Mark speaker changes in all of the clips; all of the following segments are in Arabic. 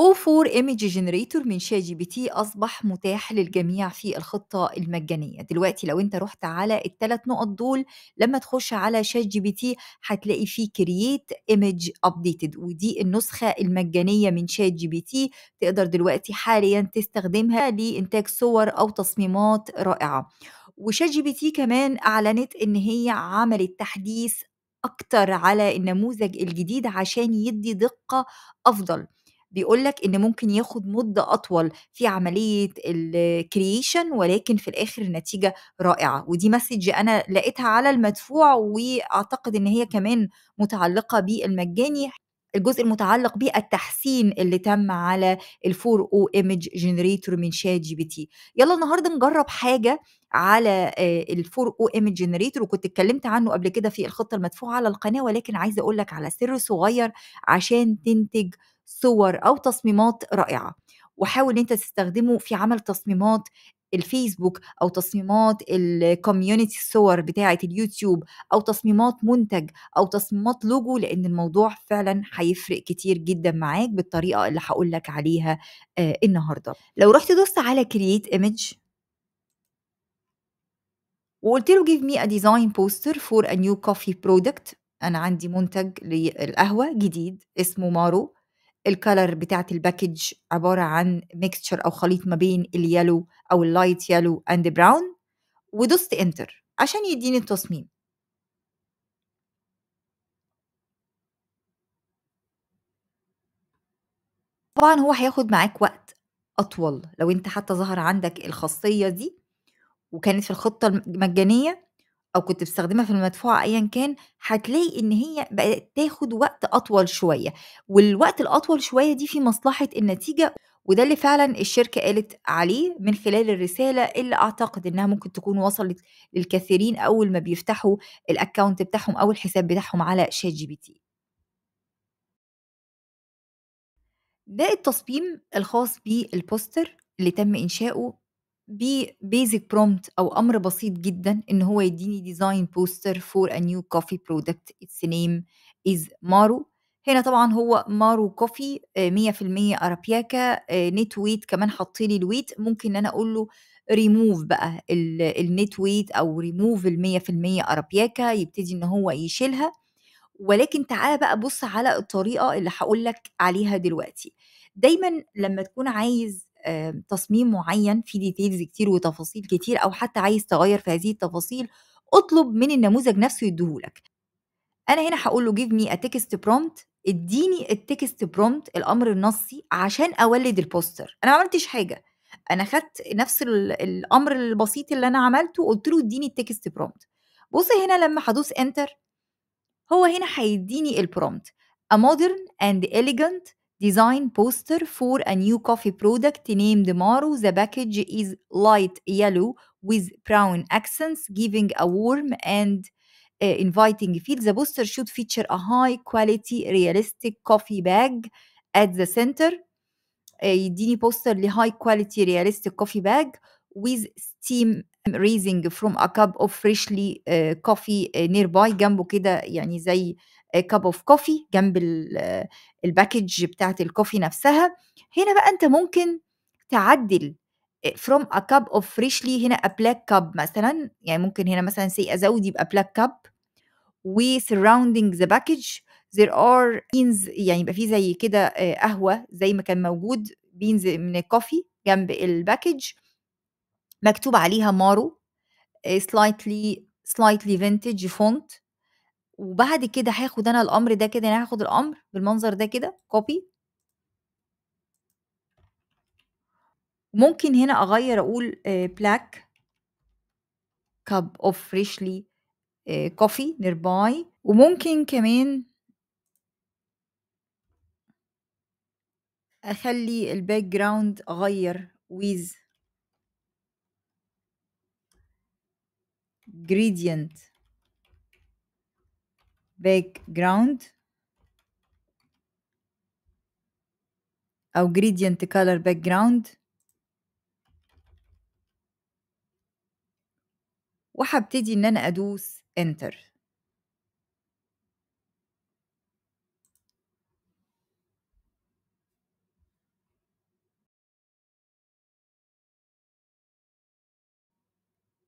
Speaker 1: O4 Image Generator من شات جي بي تي أصبح متاح للجميع في الخطة المجانية دلوقتي لو أنت رحت على الثلاث نقط دول لما تخش على شات جي بي تي هتلاقي فيه كرييت ايمج ابديتد ودي النسخة المجانية من شات جي بي تي تقدر دلوقتي حاليا تستخدمها لإنتاج صور أو تصميمات رائعة وشات جي بي تي كمان أعلنت إن هي عملت تحديث أكتر على النموذج الجديد عشان يدي دقة أفضل بيقول لك ان ممكن ياخد مده اطول في عمليه الكرييشن ولكن في الاخر النتيجه رائعه ودي مسج انا لقيتها على المدفوع واعتقد ان هي كمان متعلقه بالمجاني الجزء المتعلق بالتحسين اللي تم على الفور او ايمج جنريتور من شات جي بي تي يلا النهارده نجرب حاجه على الفور او ايمج جنريتور وكنت اتكلمت عنه قبل كده في الخطه المدفوعه على القناه ولكن عايزه اقول لك على سر صغير عشان تنتج صور او تصميمات رائعه وحاول انت تستخدمه في عمل تصميمات الفيسبوك او تصميمات الكوميونتي الصور بتاعه اليوتيوب او تصميمات منتج او تصميمات لوجو لان الموضوع فعلا هيفرق كتير جدا معاك بالطريقه اللي هقول لك عليها آه النهارده لو رحت دوست على كرييت ايمج وقلت له give me a design poster for a new coffee product انا عندي منتج للقهوه جديد اسمه مارو الكالر بتاعت الباكج عبارة عن ميكستشر أو خليط ما بين اليالو أو اللايت يالو أند براون ودوست انتر عشان يديني التصميم طبعا هو هياخد معاك وقت أطول لو أنت حتى ظهر عندك الخاصية دي وكانت في الخطة المجانية أو كنت بتستخدمها في المدفوعة أيًا كان، هتلاقي إن هي بقت تاخد وقت أطول شوية، والوقت الأطول شوية دي في مصلحة النتيجة، وده اللي فعلًا الشركة قالت عليه من خلال الرسالة اللي أعتقد إنها ممكن تكون وصلت للكثيرين أول ما بيفتحوا الاكونت بتاعهم أو الحساب بتاعهم على شات جي بي تي ده التصميم الخاص بالبوستر اللي تم إنشاؤه ببيزك برومت او امر بسيط جدا ان هو يديني ديزاين بوستر فور ا نيو كوفي برودكت اتس نيم از مارو هنا طبعا هو مارو كوفي 100% ارابياكا نت آه، ويت كمان حط لي الويت ممكن ان انا اقول له ريموف بقى النيت ويت او ريموف ال 100% ارابياكا يبتدي ان هو يشيلها ولكن تعالى بقى بص على الطريقه اللي هقول لك عليها دلوقتي دايما لما تكون عايز تصميم معين في ديتيلز كتير وتفاصيل كتير او حتى عايز تغير في هذه التفاصيل اطلب من النموذج نفسه يديهولك انا هنا هقول له جيف مي ا تكست برومت اديني التكست برومت الامر النصي عشان اولد البوستر انا ما عملتش حاجه انا خدت نفس الامر البسيط اللي انا عملته قلت له اديني التكست برومت بص هنا لما هدوس انتر هو هنا هيديني البرومت a modern and elegant design poster for a new coffee product named Maru. The package is light yellow with brown accents, giving a warm and uh, inviting feel. The poster should feature a high quality, realistic coffee bag at the center. A Dini poster the high quality realistic coffee bag with steam raising from a cup of freshly uh, coffee uh, nearby جنبه كده يعني زي كاب اوف كوفي جنب الباكج بتاعه الكوفي نفسها هنا بقى انت ممكن تعدل آه، from a cup of freshly هنا a black cup مثلا يعني ممكن هنا مثلا سي ازود يبقى black cup و surrounding the package there are beans يعني يبقى في زي كده آه، قهوه زي ما كان موجود بينز من الكوفي جنب الباكج مكتوب عليها مارو آه، slightly slightly vintage font وبعد كده هاخد أنا الأمر ده كده، يعني هاخد الأمر بالمنظر ده كده copy ممكن هنا أغيّر أقول بلاك آه، black cup of freshly نيرباي آه، coffee وممكن كمان أخلّي جراوند أغيّر with gradient باك جراوند أو gradient color background وهبتدي إن أنا أدوس Enter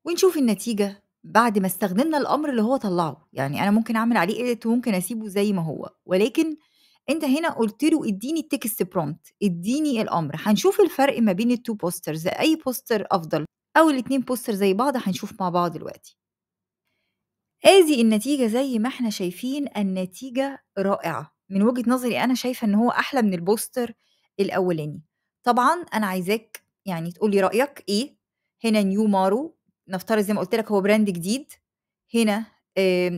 Speaker 1: ونشوف النتيجة بعد ما استخدمنا الأمر اللي هو طلعه يعني أنا ممكن أعمل عليه ايديت وممكن أسيبه زي ما هو ولكن أنت هنا قلت له اديني التكست برومت اديني الأمر هنشوف الفرق ما بين التو بوسترز أي بوستر أفضل أو الاتنين بوستر زي بعض هنشوف مع بعض دلوقتي ادي النتيجة زي ما احنا شايفين النتيجة رائعة من وجهة نظري أنا شايفة إن هو أحلى من البوستر الأولاني طبعا أنا عايزاك يعني تقولي رأيك إيه هنا نيو مارو نفترض زي ما قلت لك هو براند جديد هنا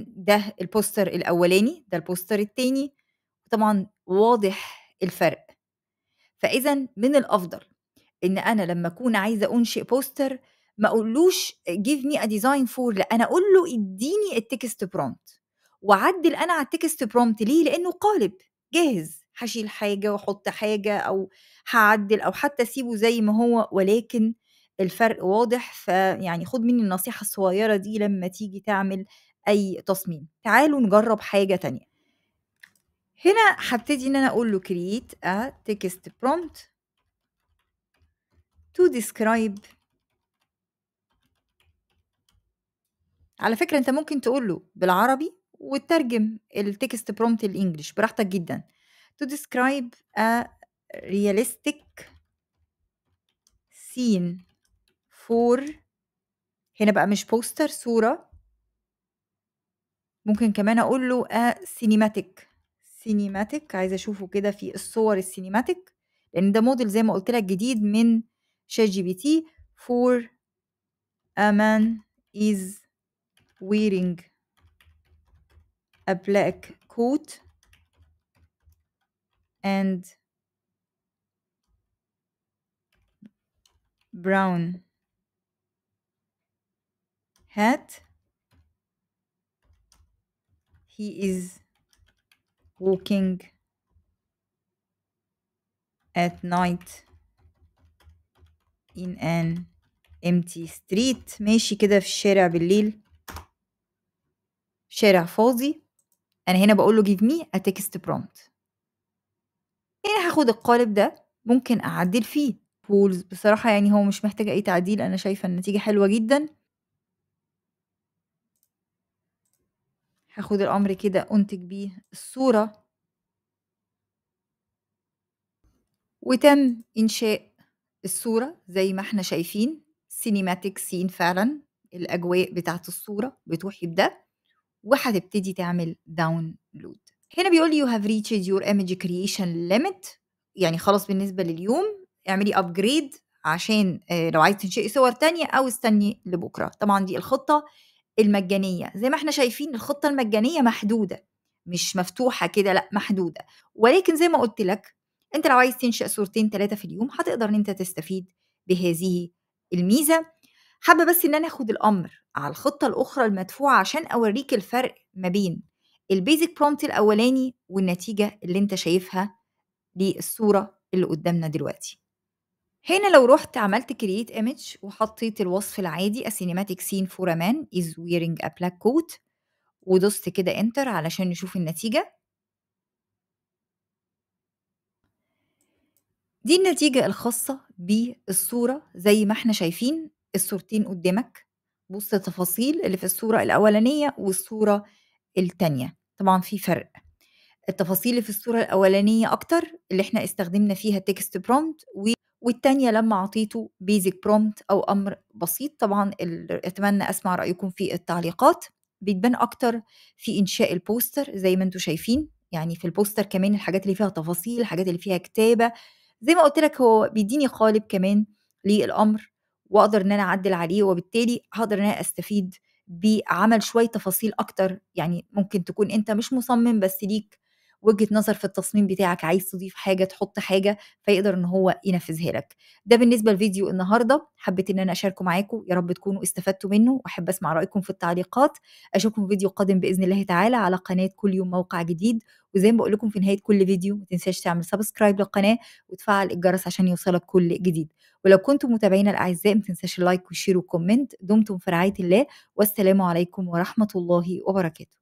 Speaker 1: ده البوستر الاولاني ده البوستر الثاني طبعا واضح الفرق فاذا من الافضل ان انا لما اكون عايزه انشئ بوستر ما اقولوش جيف مي ا ديزاين فور لا انا اقول له اديني التكست برومت وعدل انا على التكست برومت ليه لانه قالب جاهز هشيل حاجه واحط حاجه او هعدل او حتى اسيبه زي ما هو ولكن الفرق واضح فيعني خد مني النصيحة الصغيرة دي لما تيجي تعمل أي تصميم تعالوا نجرب حاجة تانية هنا هبتدي ان انا اقول له create a text prompt to describe على فكرة انت ممكن تقول له بالعربي وترجم التكست برومت الانجليش براحتك جدا to describe a realistic scene فور هنا بقى مش بوستر صورة ممكن كمان أقول له a آه، cinematic سينيماتيك عايزة أشوفه كده في الصور السينيماتيك لأن ده موديل زي ما قلت لك جديد من شات جي بي تي for a man is wearing a black coat and brown hat he is walking at night in an empty street ماشي كده في الشارع بالليل شارع فاضي انا هنا بقول له give me a text prompt هنا هاخد القالب ده ممكن اعدل فيه tools بصراحة يعني هو مش محتاج اي تعديل انا شايفة النتيجة حلوة جدا هاخد الأمر كده أنتج بيه الصورة وتم إنشاء الصورة زي ما احنا شايفين سينيماتيك سين فعلا الأجواء بتاعت الصورة بتوحي بده وهتبتدي تعمل داونلود هنا بيقول لي you have reached your image creation limit يعني خلاص بالنسبة لليوم اعملي ابجريد عشان آه، لو عايز تنشئي صور تانية أو استني لبكرة طبعا دي الخطة المجانية زي ما احنا شايفين الخطة المجانية محدودة مش مفتوحة كده لأ محدودة ولكن زي ما قلت لك انت لو عايز تنشأ صورتين ثلاثة في اليوم هتقدر ان انت تستفيد بهذه الميزة حابة بس ان انا اخد الامر على الخطة الاخرى المدفوعة عشان اوريك الفرق ما بين البيزك برومت الاولاني والنتيجة اللي انت شايفها للصورة اللي قدامنا دلوقتي هنا لو رُحت عملت create image وحطيت الوصف العادي a cinematic scene for a man is wearing a black coat ودوست كده enter علشان نشوف النتيجة. دي النتيجة الخاصة بالصورة زي ما إحنا شايفين الصورتين قدّامك، بُص التفاصيل اللي في الصورة الأولانية والصورة التانية، طبعًا في فرق، التفاصيل اللي في الصورة الأولانية أكتر اللي إحنا استخدمنا فيها تكست برومت و والتانية لما أعطيته بيزك برومت أو أمر بسيط طبعا أتمنى أسمع رأيكم في التعليقات بيتبان أكتر في إنشاء البوستر زي ما انتم شايفين يعني في البوستر كمان الحاجات اللي فيها تفاصيل الحاجات اللي فيها كتابة زي ما قلت لك هو بيديني قالب كمان للأمر وأقدر إن أنا أعدل عليه وبالتالي هقدر إن أنا أستفيد بعمل شوية تفاصيل أكتر يعني ممكن تكون أنت مش مصمم بس ليك وجهه نظر في التصميم بتاعك عايز تضيف حاجه تحط حاجه فيقدر ان هو ينفذها لك ده بالنسبه لفيديو النهارده حبيت ان انا اشاركه معاكم يا رب تكونوا استفدتوا منه واحب اسمع رايكم في التعليقات اشوفكم في فيديو قادم باذن الله تعالى على قناه كل يوم موقع جديد وزي ما بقول لكم في نهايه كل فيديو ما تنساش تعمل سبسكرايب للقناه وتفعل الجرس عشان يوصلك كل جديد ولو كنتم متابعينا الاعزاء ما تنساش اللايك والشير والكومنت دمتم في رعايه الله والسلام عليكم ورحمه الله وبركاته